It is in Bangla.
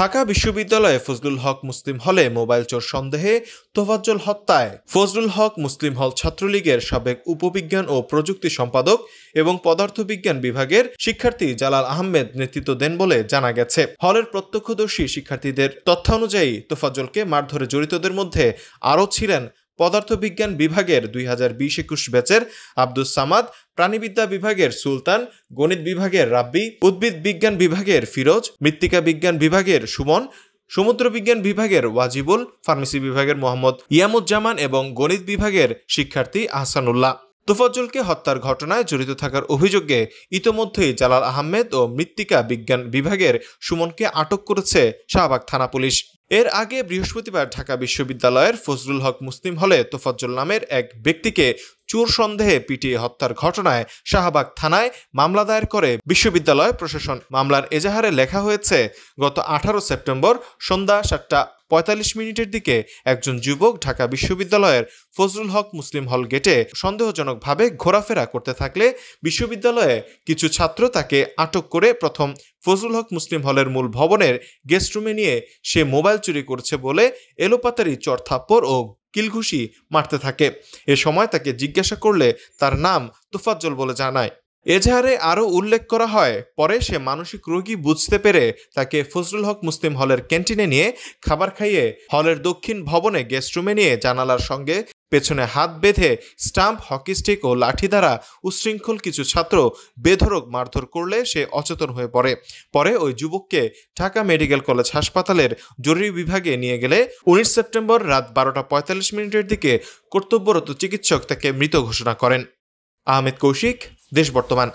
ঢাকা বিশ্ববিদ্যালয়ে ফজলুল হক মুসলিম হলে মোবাইল চোর সন্দেহে তোফাজ্জল হত্যায় ফজলুল হক মুসলিম হল ছাত্রলীগের সাবেক উপবিজ্ঞান ও প্রযুক্তি সম্পাদক এবং পদার্থবিজ্ঞান বিভাগের শিক্ষার্থী জালাল আহমেদ নেতৃত্ব দেন বলে জানা গেছে হলের প্রত্যক্ষদর্শী শিক্ষার্থীদের তথ্য অনুযায়ী তোফাজ্জলকে মারধরে জড়িতদের মধ্যে আরও ছিলেন পদার্থবিজ্ঞান বিভাগের দুই হাজার বিশ একুশ ব্যাচের আব্দুস সামাদ প্রাণীবিদ্যা বিভাগের সুলতান গণিত বিভাগের রাব্বি উদ্ভিদ বিজ্ঞান বিভাগের ফিরোজ মৃত্তিকা বিজ্ঞান বিভাগের সুমন সমুদ্র বিজ্ঞান বিভাগের ওয়াজিবুল ফার্মেসি বিভাগের মোহাম্মদ ইয়ামুজ্জামান এবং গণিত বিভাগের শিক্ষার্থী আহসানুল্লাহ তোফাজ্জলকে হত্যার ঘটনায় জড়িত থাকার অভিযোগে ইতোমধ্যেই জালাল আহমেদ ও মৃত্তিকা বিজ্ঞান বিভাগের সুমনকে আটক করেছে শাহবাগ থানা পুলিশ এর আগে বৃহস্পতিবার ঢাকা বিশ্ববিদ্যালয়ের ফজলুল হক মুসলিম হলে তোফাজ্জল নামের এক ব্যক্তিকে চোর সন্দেহে পিটিয়ে হত্যার ঘটনায় শাহবাগ থানায় মামলা দায়ের করে বিশ্ববিদ্যালয় প্রশাসন মামলার এজাহারে লেখা হয়েছে গত আঠারো সেপ্টেম্বর সন্ধ্যা সাতটা পঁয়তাল্লিশ মিনিটের দিকে একজন যুবক ঢাকা বিশ্ববিদ্যালয়ের ফজলুল হক মুসলিম হল গেটে সন্দেহজনকভাবে ঘোরাফেরা করতে থাকলে বিশ্ববিদ্যালয়ে কিছু ছাত্র তাকে আটক করে প্রথম ফজলুল হক মুসলিম হলের মূল ভবনের গেস্টরুমে নিয়ে সে মোবাইল চুরি করছে বলে এলোপাতারি চড়থাপ্পড় ও কিলঘুষি মারতে থাকে এ সময় তাকে জিজ্ঞাসা করলে তার নাম তুফাজ্জল বলে জানায় এজাহারে আরও উল্লেখ করা হয় পরে সে মানসিক রোগী বুঝতে পেরে তাকে ফজলুল হক মুসলিম হলের ক্যান্টিনে নিয়ে খাবার খাইয়ে হলের দক্ষিণ ভবনে গেস্ট রুমে নিয়ে জানালার সঙ্গে পেছনে হাত বেঁধে স্টাম্প হকি স্টিক ও লাঠি দ্বারা উচ্ছৃঙ্খল কিছু ছাত্র বেধরক মারধর করলে সে অচেতন হয়ে পড়ে পরে ওই যুবককে ঢাকা মেডিকেল কলেজ হাসপাতালের জরুরি বিভাগে নিয়ে গেলে উনিশ সেপ্টেম্বর রাত বারোটা পঁয়তাল্লিশ মিনিটের দিকে কর্তব্যরত চিকিৎসক তাকে মৃত ঘোষণা করেন আহমেদ কৌশিক দেশ বর্তমান